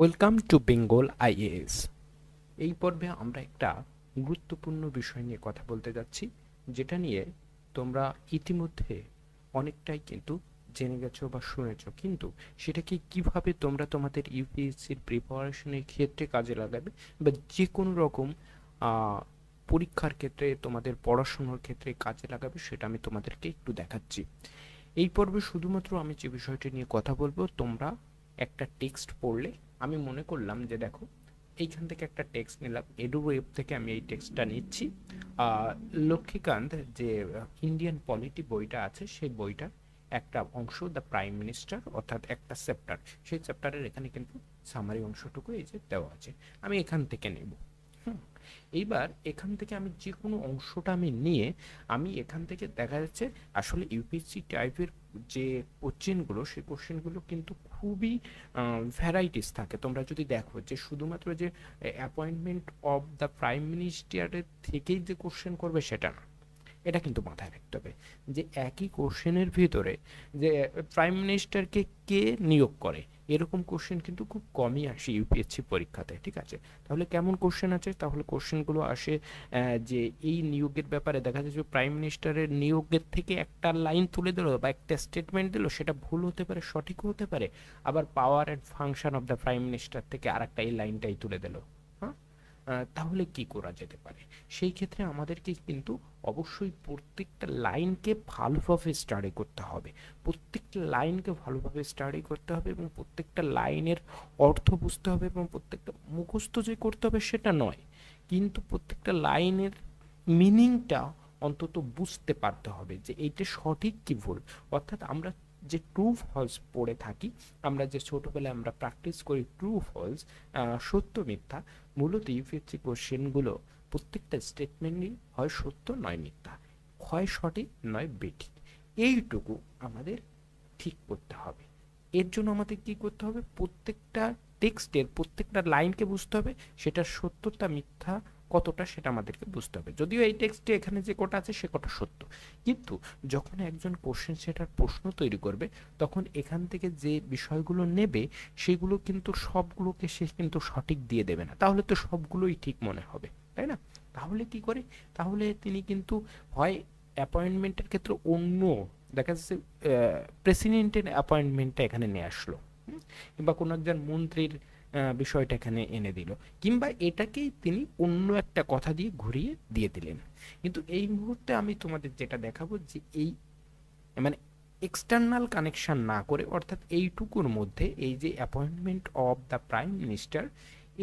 Welcome to Bengal IAS এই পর্বে আমরা একটা গুরুত্বপূর্ণ বিষয় নিয়ে কথা বলতে যাচ্ছি যেটা নিয়ে তোমরা ইতিমধ্যে অনেকটাই কিন্তু জেনে গেছো বা শুনেছো কিন্তু সেটাকে কিভাবে তোমরা তোমাদের ইউপিএসসির প্রিপারেশনের ক্ষেত্রে কাজে লাগাবে বা যে কোনো রকম পরীক্ষার ক্ষেত্রে তোমাদের পড়াশুনোর ক্ষেত্রে কাজে লাগাবে সেটা আমি তোমাদেরকে একটু দেখাচ্ছি এই পর্বে শুধুমাত্র আমি যে বিষয়টি নিয়ে কথা বলবো তোমরা একটা টেক্সট পড়লে আমি মনে করলাম যে দেখো এইখান থেকে একটা টেক্সট নিলাম এডু ওয়েব থেকে আমি এই টেক্সটটা নিচ্ছি লক্ষ্মীকান্ত যে ইন্ডিয়ান পলিটি বইটা আছে সেই বইটার একটা অংশ দ্য প্রাইম মিনিস্টার অর্থাৎ একটা চ্যাপ্টার সেই চ্যাপ্টারের এখানে কিন্তু সামারি অংশটুকু এই যে দেওয়া আছে আমি এখান থেকে নেব এইবার এখান থেকে আমি যে কোনো অংশটা আমি নিয়ে আমি এখান থেকে দেখা যাচ্ছে আসলে ইউপিএসসি টাইপের যে কোশ্চেনগুলো সেই কোশ্চেনগুলো কিন্তু খুবই ভ্যারাইটিস থাকে তোমরা যদি দেখো যে শুধুমাত্র যে অ্যাপয়েন্টমেন্ট অফ দ্য প্রাইম মিনিস্টারের থেকেই যে কোশ্চেন করবে সেটা না এটা কিন্তু মাথায় রাখতে হবে যে একই কোশ্চেনের ভিতরে যে প্রাইম মিনিস্টারকে কে নিয়োগ করে এরকম কোশ্চেন কিন্তু খুব কমই আসে ইউপিএসসি পরীক্ষাতে ঠিক আছে তাহলে কেমন কোশ্চেন আছে তাহলে কোশ্চেনগুলো আসে যে এই নিয়োগের ব্যাপারে দেখা যাচ্ছে প্রাইম মিনিস্টারের নিয়োগের থেকে একটা লাইন তুলে দিল বা একটা স্টেটমেন্ট দিল সেটা ভুল হতে পারে সঠিকও হতে পারে আবার power and function of the prime minister থেকে আর একটা এই লাইনটাই তুলে দিল তাহলে কি করা যেতে পারে সেই ক্ষেত্রে আমাদেরকে কিন্তু অবশ্যই প্রত্যেকটা লাইনকে ভালোভাবে স্টাডি করতে হবে প্রত্যেকটা লাইনকে ভালোভাবে স্টাডি করতে হবে এবং প্রত্যেকটা লাইনের অর্থ বুঝতে হবে এবং প্রত্যেকটা মুখস্থ যে করতে হবে সেটা নয় কিন্তু প্রত্যেকটা লাইনের মিনিংটা অন্তত বুঝতে পারতে হবে যে এইটা সঠিক কি ভুল অর্থাৎ আমরা যে ট্রু ফলস পড়ে থাকি আমরা যে ছোটোবেলায় আমরা প্র্যাকটিস করি ট্রু ফলস সত্য মিথ্যা মূলত ইউপিএসসি কোশ্চেনগুলো প্রত্যেকটা স্টেটমেন্টই হয় সত্য নয় মিথ্যা হয় সঠিক নয় বেঠিক এইটুকু আমাদের ঠিক করতে হবে এর জন্য আমাদের কি করতে হবে প্রত্যেকটা টেক্সটের প্রত্যেকটা লাইনকে বুঝতে হবে সেটা সত্যতা মিথ্যা কতটা সেটা আমাদেরকে বুঝতে হবে যদিও এই টেক্সটে এখানে যে কটা আছে সে কটা সত্য কিন্তু যখন একজন কোশ্চেন সেটার প্রশ্ন তৈরি করবে তখন এখান থেকে যে বিষয়গুলো নেবে সেগুলো কিন্তু সবগুলোকে সে কিন্তু সঠিক দিয়ে দেবে না তাহলে তো সবগুলোই ঠিক মনে হবে তাই না তাহলে কি করে তাহলে তিনি কিন্তু হয় অ্যাপয়েন্টমেন্টের ক্ষেত্রে অন্য দেখা যাচ্ছে প্রেসিডেন্টের অ্যাপয়েন্টমেন্টটা এখানে নিয়ে আসলো কিংবা কোনো একজন মন্ত্রীর বিষয়টা এখানে এনে দিল কিংবা এটাকেই তিনি অন্য একটা কথা দিয়ে ঘুরিয়ে দিয়ে দিলেন কিন্তু এই মুহূর্তে আমি তোমাদের যেটা দেখাবো যে এই মানে এক্সটার্নাল কানেকশন না করে অর্থাৎ এইটুকুর মধ্যে এই যে appointment of the prime minister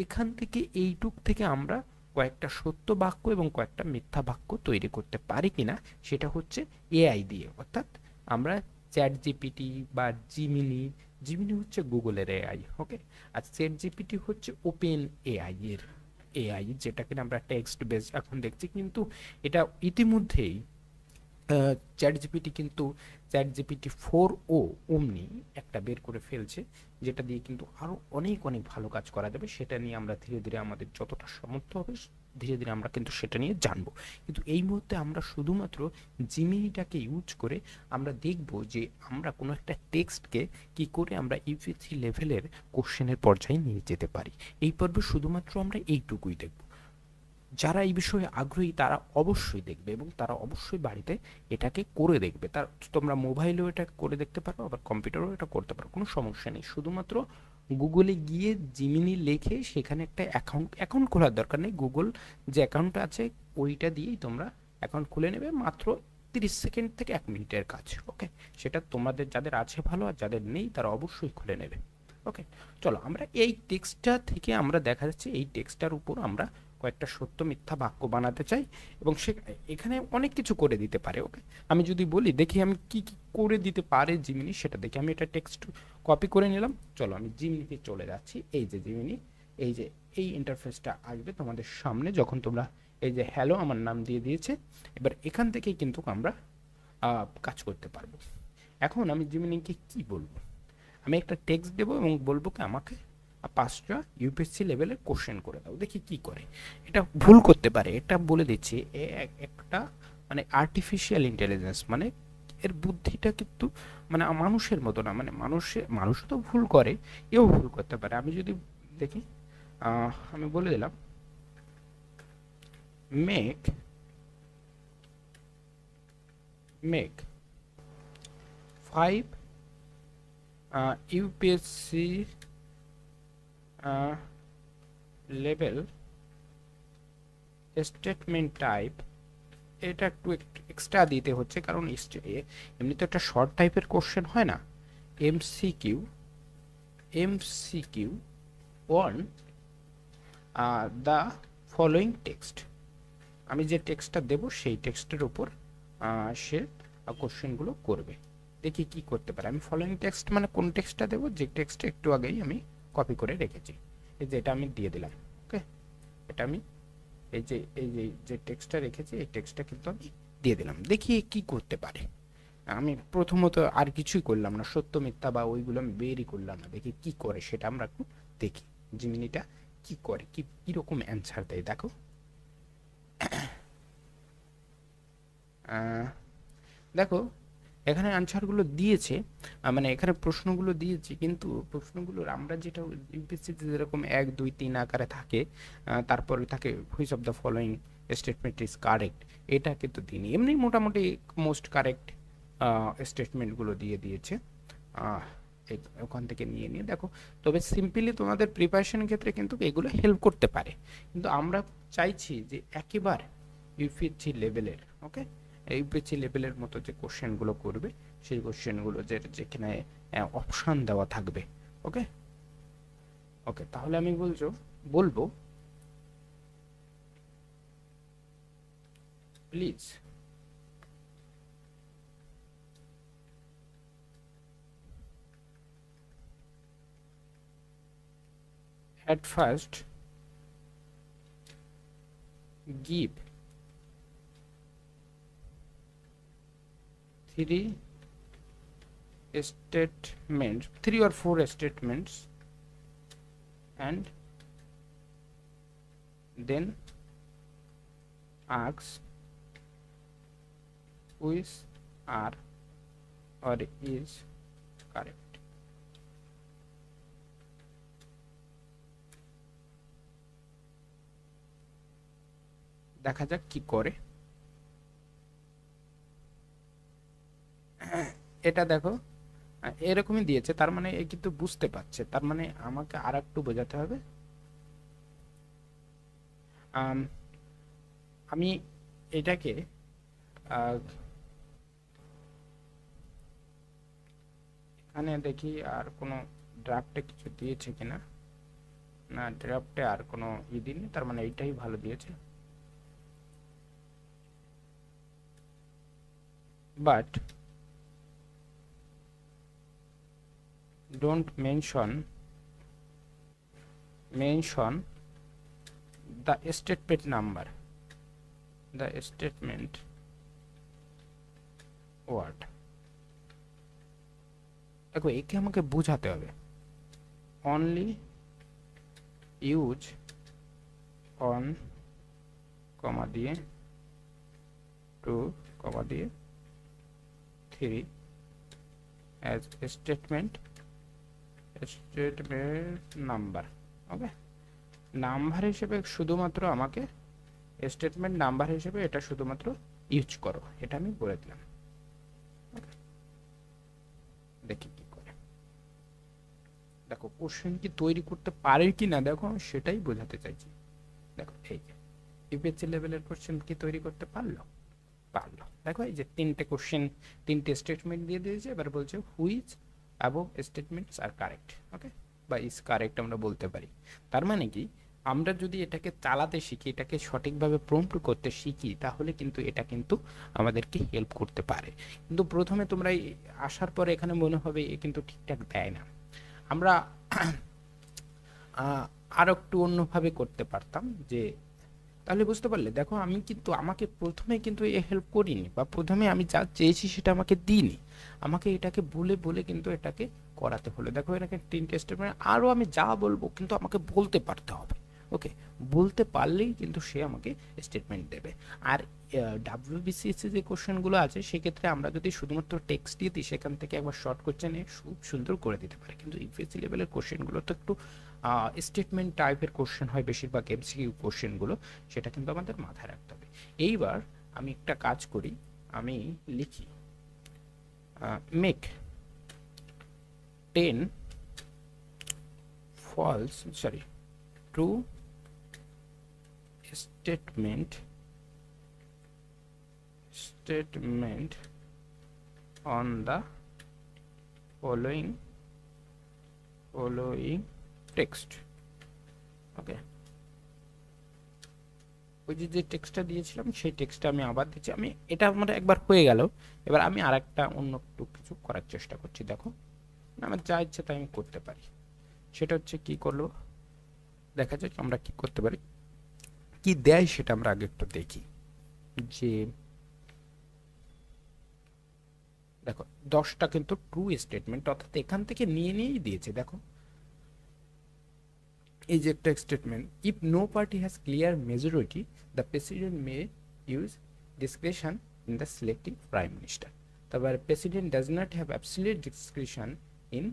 এখান থেকে এইটুক থেকে আমরা কয়েকটা সত্য বাক্য এবং কয়েকটা মিথ্যা বাক্য তৈরি করতে পারি কিনা সেটা হচ্ছে এআই দিয়ে অর্থাৎ আমরা চ্যাট জিপিটি বা জিমিনি জিমিনি হচ্ছে গুগলের এআই ওকে আর সেট জিপিটি হচ্ছে ওপেন এআই এর এআই কিনা আমরা টেক্সট বেস এখন দেখছি কিন্তু এটা ইতিমধ্যেই চ্যাট জিপিটি কিন্তু Chat GPT four o omni একটা বের করে ফেলছে যেটা দিয়ে কিন্তু আরও অনেক অনেক ভালো কাজ করা যাবে সেটা নিয়ে আমরা ধীরে ধীরে আমাদের যতটা সামর্থ্য হবে ধীরে ধীরে আমরা কিন্তু সেটা নিয়ে জানব কিন্তু এই মুহূর্তে আমরা শুধুমাত্র জিমিনিটাকে ইউজ করে আমরা দেখব যে আমরা কোনো একটা টেক্সটকে কি করে আমরা ইউপিএসসি লেভেলের কোশ্চেনের পর্যায়ে নিয়ে যেতে পারি এই পর্বে শুধুমাত্র আমরা এইটুকুই দেখব যারা এই বিষয়ে আগ্রহী তারা অবশ্যই দেখবে এবং তারা অবশ্যই বাড়িতে এটাকে করে দেখবে তার তোমরা মোবাইলেও এটা করে দেখতে পারো আবার কম্পিউটারেও এটা করতে পারো কোনো সমস্যা নেই শুধুমাত্র গুগলে গিয়ে জিমিনি লিখে সেখানে একটা অ্যাকাউন্ট অ্যাকাউন্ট খোলার দরকার নেই গুগল যে অ্যাকাউন্ট আছে ওইটা দিয়েই তোমরা অ্যাকাউন্ট খুলে নেবে মাত্র তিরিশ সেকেন্ড থেকে এক মিনিটের কাজ ওকে সেটা তোমাদের যাদের আছে ভালো আর যাদের নেই তারা অবশ্যই খুলে নেবে ওকে চলো আমরা এই টেক্সটটা থেকে আমরা দেখা যাচ্ছে এই টেক্সটার উপর আমরা কয়েকটা সত্য মিথ্যা বাক্য বানাতে চাই এবং সে এখানে অনেক কিছু করে দিতে পারে ওকে আমি যদি বলি দেখি আমি কি কি করে দিতে পারে জিমিনি সেটা দেখি আমি এটা টেক্সট কপি করে নিলাম চলো আমি জিমিনিতে চলে যাচ্ছি এই যে জিমিনি এই যে এই ইন্টারফেসটা আসবে তোমাদের সামনে যখন তোমরা এই যে হ্যালো আমার নাম দিয়ে দিয়েছে এবার এখান থেকে কিন্তু আমরা কাজ করতে পারবো এখন আমি জিমিনিকে কি বলবো আমি একটা টেক্সট দেবো এবং বলবো কি আমাকে পাঁচটা ইউপিএসসি লেভেলের কোশ্চেন করে দাও দেখি কি করে এটা ভুল করতে পারে এটা বলে দিচ্ছি একটা মানে আর্টিফিশিয়াল ইন্টেলিজেন্স মানে এর বুদ্ধিটা কিন্তু মানে মানুষের মতো না মানে মানুষে মানুষ তো ভুল করে এও ভুল করতে পারে আমি যদি দেখি আমি বলে দিলাম make make five UPSC level statement type এটা একটু এক্সট্রা দিতে হচ্ছে কারণ এমনি তো একটা শর্ট টাইপের কোশ্চেন হয় না MCQ MCQ one the following text আমি যে টেক্সটটা দেব সেই টেক্সটের উপর uh, সে কোশ্চেনগুলো করবে দেখি কি করতে পারে আমি ফলোয়িং টেক্সট মানে কোন টেক্সটটা দেবো যে টেক্সটটা একটু আগেই আমি কপি করে রেখেছি এই যে এটা আমি দিয়ে দিলাম ওকে এটা আমি এই যে এই যে যে টেক্সটটা রেখেছি এই টেক্সটটা কিন্তু আমি দিয়ে দিলাম দেখি কি করতে পারে আমি প্রথমত আর কিছুই করলাম না সত্য মিথ্যা বা ওইগুলো আমি বেরই করলাম না দেখি কি করে সেটা আমরা একটু দেখি জিমিনিটা কি করে কি কীরকম অ্যান্সার দেয় দেখো দেখো এখানে আনসারগুলো দিয়েছে মানে এখানে প্রশ্নগুলো দিয়েছে কিন্তু প্রশ্নগুলোর আমরা যেটা ইউপিএসসিতে যেরকম এক দুই তিন আকারে থাকে তারপরে থাকে which of the following statement is correct এটা কিন্তু দিনই এমনি মোটামুটি মোস্ট কারেক্ট স্টেটমেন্টগুলো দিয়ে দিয়েছে ওখান থেকে নিয়ে নিয়ে দেখো তবে সিম্পলি তোমাদের প্রিপারেশন ক্ষেত্রে কিন্তু এগুলো হেল্প করতে পারে কিন্তু আমরা চাইছি যে একেবারে ইউপিএসসি লেভেলের ওকে ইউপিএসসি লেভেলের মতো যে কোশ্চেনগুলো করবে সেই কোশ্চেনগুলো যে যেখানে অপশান দেওয়া থাকবে ওকে ওকে তাহলে আমি বলছো বলবো please at first give three statements three or four statements and then asks which are or is correct দেখা যাক কি করে এটা দেখো এরকমই দিয়েছে তার মানে এ কিন্তু বুঝতে পারছে তার মানে আমাকে আর একটু বোঝাতে হবে আমি এটাকে এখানে দেখি আর কোনো ড্রাফটে কিছু দিয়েছে কিনা না ড্রাফটে আর কোনো ই দিননি তার মানে এইটাই ভালো দিয়েছে but don't mention mention the statement number the statement word দেখো একে আমাকে বোঝাতে হবে অনলি ইউজ অন কমা দিয়ে টু কমা দিয়ে three as statement statement number okay number হিসেবে শুধুমাত্র আমাকে স্টেটমেন্ট নাম্বার হিসেবে এটা শুধুমাত্র ইউজ করো এটা আমি বলে দিলাম দেখি কি করে দেখো কোশ্চেন কি তৈরি করতে পারে কি না দেখো আমি সেটাই বোঝাতে চাইছি দেখো এই যে ইউপিএসসি লেভেলের কোশ্চেন কি তৈরি করতে পারলো পারলো দেখো এই যে তিনটে কোশ্চেন তিনটে স্টেটমেন্ট দিয়ে দিয়েছে এবার বলছে which above statements are correct okay বা ইস কারেক্ট আমরা বলতে পারি তার মানে কি আমরা যদি এটাকে চালাতে শিখি এটাকে সঠিকভাবে প্রম্পট করতে শিখি তাহলে কিন্তু এটা কিন্তু আমাদেরকে হেল্প করতে পারে কিন্তু প্রথমে তোমরা আসার পরে এখানে মনে হবে এ কিন্তু ঠিকঠাক দেয় না আমরা আর একটু অন্যভাবে করতে পারতাম যে তাহলে বুঝতে পারলে দেখো আমি কিন্তু আমাকে প্রথমে কিন্তু এ হেল্প করিনি বা প্রথমে আমি যা চেয়েছি সেটা আমাকে দিইনি আমাকে এটাকে বলে বলে কিন্তু এটাকে করাতে হলো দেখো এটাকে তিনটে স্টেটমেন্ট আরও আমি যা বলবো কিন্তু আমাকে বলতে পারতে হবে ওকে বলতে পারলেই কিন্তু সে আমাকে স্টেটমেন্ট দেবে আর ডাব্লিউবিসিএসি e যে কোশ্চেনগুলো আছে সেক্ষেত্রে আমরা যদি শুধুমাত্র টেক্সট দিয়ে দিই সেখান থেকে একবার শর্ট কোশ্চেনে খুব সুন্দর করে দিতে পারে কিন্তু ইউপিএসসি লেভেলের কোশ্চেনগুলো তো একটু স্টেটমেন্ট টাইপের কোশ্চেন হয় বেশিরভাগ এমসিকিউ কোশ্চেনগুলো সেটা কিন্তু আমাদের মাথায় রাখতে হবে এইবার আমি একটা কাজ করি আমি লিখি make ten false sorry true statement statement on the following following text okay ওই যে যে টেক্সটটা দিয়েছিলাম সেই টেক্সটটা আমি আবার দিচ্ছি আমি এটা আমার একবার হয়ে গেল এবার আমি আরেকটা অন্য একটু কিছু করার চেষ্টা করছি দেখো আমার যা ইচ্ছে তাই আমি করতে পারি সেটা হচ্ছে কি করলো দেখা যাক আমরা কি করতে পারি কি দেয় সেটা আমরা আগে একটু দেখি যে দেখো দশটা কিন্তু ট্রু স্টেটমেন্ট অর্থাৎ এখান থেকে নিয়ে নিয়েই দিয়েছে দেখো এই যে একটা statement if no party has clear majority the president may use description in the selecting prime minister তারপর president does not have absolute description in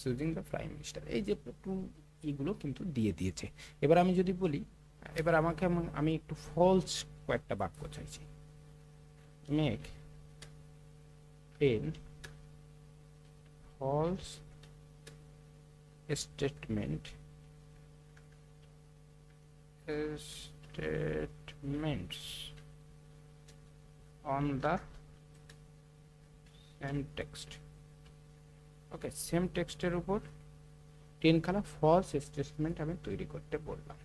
choosing the prime minister এই যে একটু এগুলো কিন্তু দিয়ে দিয়েছে এবার আমি যদি বলি এবার আমাকে আমি একটু ফলস কয়েকটা বাক্য চাইছি make an false statement statements on the same text ওকে সেম টেক্সটের উপর টেনখানা ফলস স্টেটমেন্ট আমি তৈরি করতে বললাম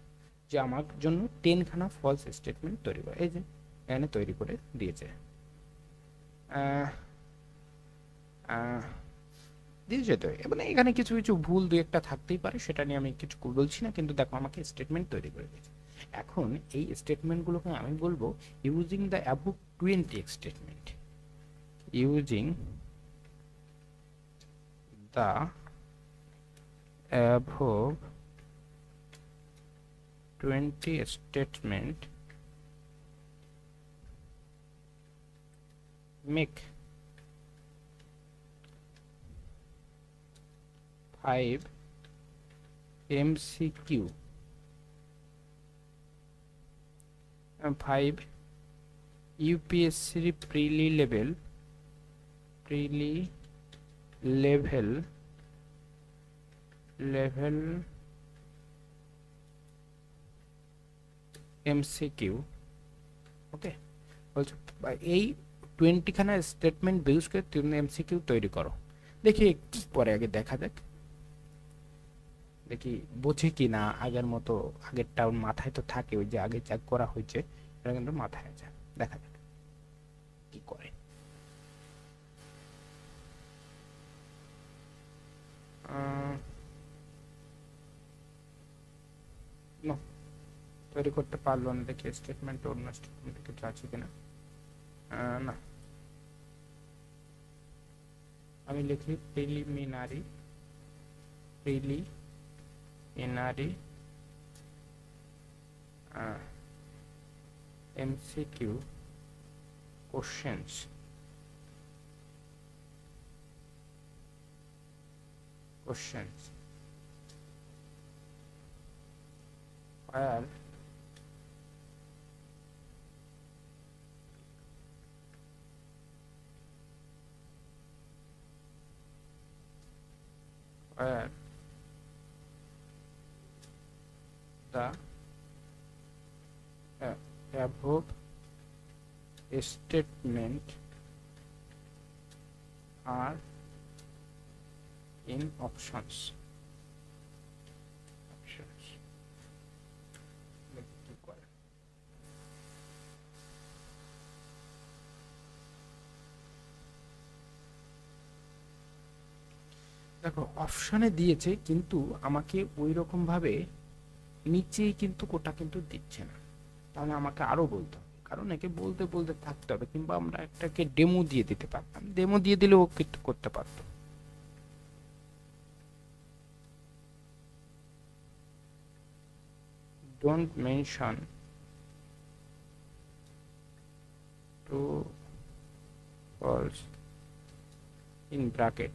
যে আমার জন্য টেনখানা ফলস স্টেটমেন্ট তৈরি করে এই যে এখানে তৈরি করে দিয়েছে দিয়ে যেতে হয় মানে এখানে কিছু কিছু ভুল দু একটা থাকতেই পারে সেটা নিয়ে আমি কিছু বলছি না কিন্তু দেখো আমাকে স্টেটমেন্ট তৈরি করে দিয়েছে এখন এই স্টেটমেন্টগুলোকে আমি বলবো using the above twenty statement using the above twenty statement make five Q five ইউপিএসসির prelim level prelim level level MCQ okay বলছো এই টোয়েন্টিখানা স্টেটমেন্ট ইউজ করে তুমি এমসিকিউ তৈরি করো দেখি একটু পরে আগে দেখা দেখ দেখি বোঝে কি না আগের মতো আগের টাউন মাথায় তো থাকে ওই যে আগে যা করা হয়েছে এটা কিন্তু মাথায় আছে দেখা যাক কি করে তৈরি করতে পারলো না দেখি স্টেটমেন্ট অন্য স্টেটমেন্টে কিছু আছে কিনা না আমি লিখি preliminary prelim NRE uh, ah. MCQ questions questions where where the above statement are in options options দেখো অপশানে দিয়েছে কিন্তু আমাকে ওই রকমভাবে নিচেই কিন্তু কোটা কিন্তু দিচ্ছে না তাহলে আমাকে আরও বলতে হবে কারণ একে বলতে বলতে থাকতে হবে কিংবা আমরা একটাকে ডেমো দিয়ে দিতে পারতাম ডেমো দিয়ে দিলে ও কিন্তু করতে পারতো don't mention two false in bracket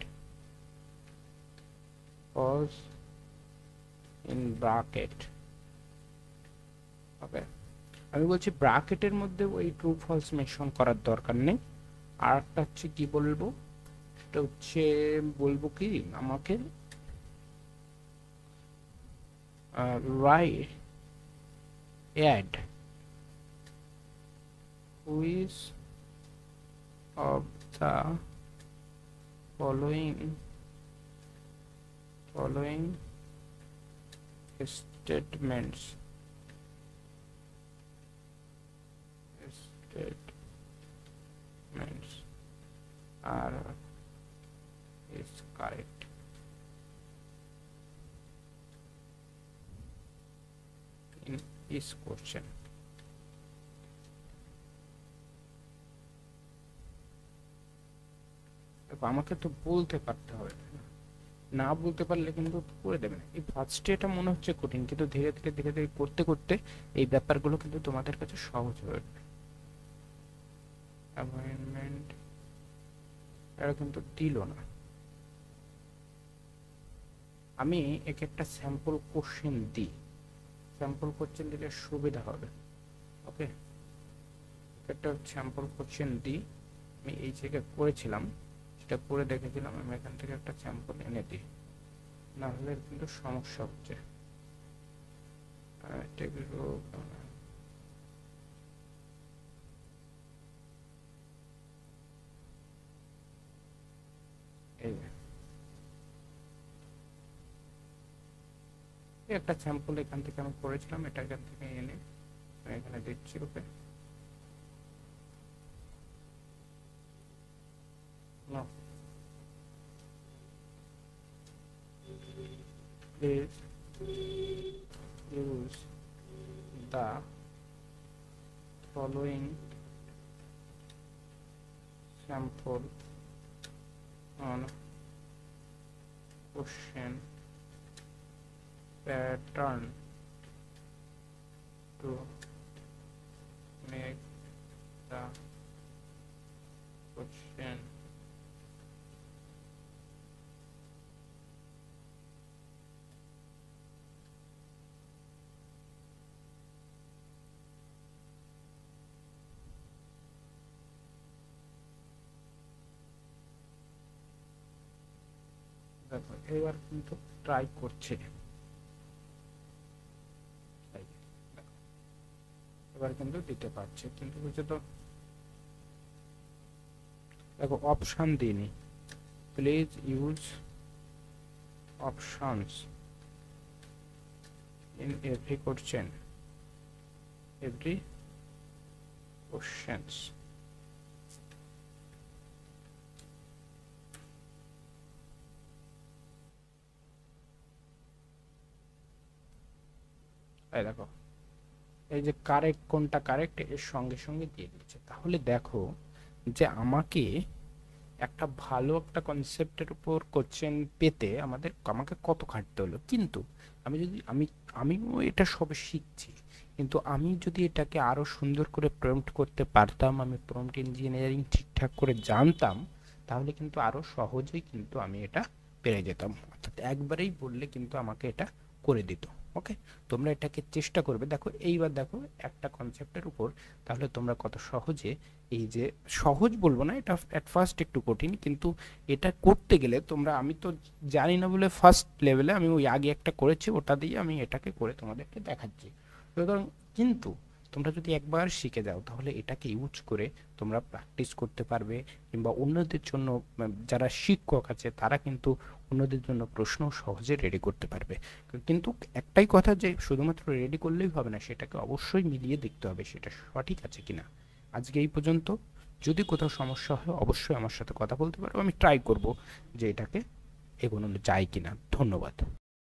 false in bracket হবে আমি বলছি ব্রাকেটের মধ্যে ওই ট্রু ফলস মেনশন করার দরকার নেই আর একটা হচ্ছে কি বলবো সেটা হচ্ছে বলবো কি আমাকে write add which of following following statements are is correct. In this question, আমাকে তো বলতে পারতে হবে না বলতে পারলে কিন্তু করে দেবে না এই ফার্স্ট এটা মনে হচ্ছে কঠিন কিন্তু ধীরে ধীরে ধীরে ধীরে করতে করতে এই ব্যাপারগুলো কিন্তু তোমাদের কাছে সহজ হয়ে উঠবে অ্যাপয়েন্টমেন্ট এটা কিন্তু দিল না আমি একটা স্যাম্পল কোশ্চেন দিই স্যাম্পল কোশ্চেন দিলে সুবিধা হবে ওকে একটা স্যাম্পল কোশ্চেন দিই আমি এই জায়গায় করেছিলাম সেটা করে দেখেছিলাম আমি এখান থেকে একটা স্যাম্পল এনে দিই না হলে কিন্তু সমস্যা হচ্ছে এটা Amen. একটা স্যাম্পল এখান থেকে আমি করেছিলাম এটা এখান থেকে এনে এখানে দিচ্ছি ওকে Please use the following sample on question pattern to make the cushion. দেখো এবার কিন্তু ট্রাই করছে এবার কিন্তু দিতে পারছে কিন্তু বুঝে তো দেখো অপশান দিইনি please use options in every question every questions এই দেখো এই যে কারেক্ট কোনটা কারেক্ট এর সঙ্গে সঙ্গে দিয়ে দিচ্ছে তাহলে দেখো যে আমাকে একটা ভালো একটা কনসেপ্টের উপর কোশ্চেন পেতে আমাদের আমাকে কত খাটতে হলো কিন্তু আমি যদি আমি আমিও এটা সব শিখছি কিন্তু আমি যদি এটাকে আরও সুন্দর করে প্রম্পট করতে পারতাম আমি প্রম্পট ইঞ্জিনিয়ারিং ঠিকঠাক করে জানতাম তাহলে কিন্তু আরও সহজেই কিন্তু আমি এটা পেরে যেতাম অর্থাৎ একবারেই বললে কিন্তু আমাকে এটা করে দিত ওকে তোমরা এটাকে চেষ্টা করবে দেখো এইবার দেখো একটা কনসেপ্টের উপর তাহলে তোমরা কত সহজে এই যে সহজ বলবো না এটা অ্যাট ফার্স্ট একটু কঠিন কিন্তু এটা করতে গেলে তোমরা আমি তো জানি না বলে ফার্স্ট লেভেলে আমি ওই আগে একটা করেছি ওটা দিয়ে আমি এটাকে করে তোমাদেরকে দেখাচ্ছি সুতরাং কিন্তু তোমরা যদি একবার শিখে যাও তাহলে এটাকে ইউজ করে তোমরা প্র্যাকটিস করতে পারবে কিংবা অন্যদের জন্য যারা শিক্ষক আছে তারা কিন্তু অন্যদের জন্য প্রশ্ন সহজে রেডি করতে পারবে কিন্তু একটাই কথা যে শুধুমাত্র রেডি করলেই হবে না সেটাকে অবশ্যই মিলিয়ে দেখতে হবে সেটা সঠিক আছে কিনা আজকে এই পর্যন্ত যদি কোথাও সমস্যা হয় অবশ্যই আমার সাথে কথা বলতে পারো আমি ট্রাই করব যে এটাকে এগোনো যায় কিনা ধন্যবাদ